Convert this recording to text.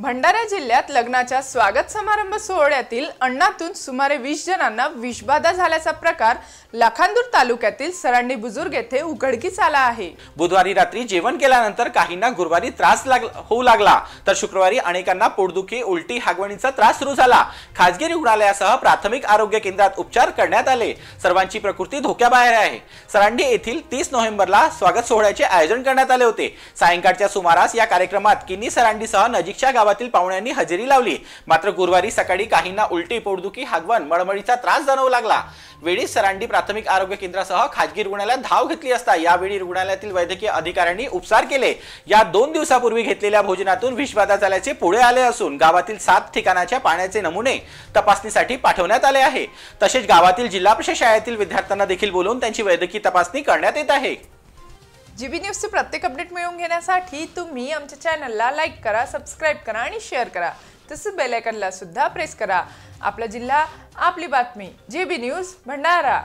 भंडारा जिल्ह्यात लग्नाच्या स्वागत समारंभ सोहळ्यातील अण्णातून सुमारे वीस जणांना विषबाधा झाल्याचा प्रकार लाखांदूर तालुक्यातील सरांडी बुजुर्ग येथे उघडकीस आला आहे बुधवारी रात्री जेवण केल्यानंतर काहींना गुरुवारी त्रास होऊ लागला तर शुक्रवारी अनेकांना पोटदुखी उलटी हागवणीचा त्रास सुरू झाला खाजगी रुग्णालयासह प्राथमिक आरोग्य केंद्रात उपचार करण्यात आले सर्वांची प्रकृती धोक्याबाहेर आहे सरांडी येथील तीस नोव्हेंबरला स्वागत सोहळ्याचे आयोजन करण्यात आले होते सायंकाळच्या सुमारास या कार्यक्रमात किन्नी सरांडीसह नजीकच्या गावातील पाहुण्यांनी हजेरी लावली मात्र गुरुवारी सकाळी काहींना उलटी पोटदुखी हागवण मळमळीचा त्रास जाणवू लागला वेळी सरांडी प्राथमिक आरोग्य केंद्रासह खाजगी रुग्णालयात धाव घेतली असता यावेळी रुग्णालयातील वैद्यकीय अधिकाऱ्यांनी उपचार केले या दोन दिवसापूर्वी घेतलेल्या भोजनातून विषबाधा झाल्याचे पुढे आले असून गावातील सात ठिकाणाच्या पाण्याचे नमुने तपासणीसाठी पाठवण्यात आले आहे तसेच गावातील जिल्हा परिषद शाळेतील विद्यार्थ्यांना देखील बोलवून त्यांची वैद्यकीय तपासणी करण्यात येत आहे जी बी न्यूजचे प्रत्येक अपडेट मिळवून घेण्यासाठी तुम्ही आमच्या चॅनलला लाईक करा सबस्क्राईब करा आणि शेअर करा तसंच बेलायकनला सुद्धा प्रेस करा आपला जिल्हा आपली बातमी जी बी न्यूज भंडारा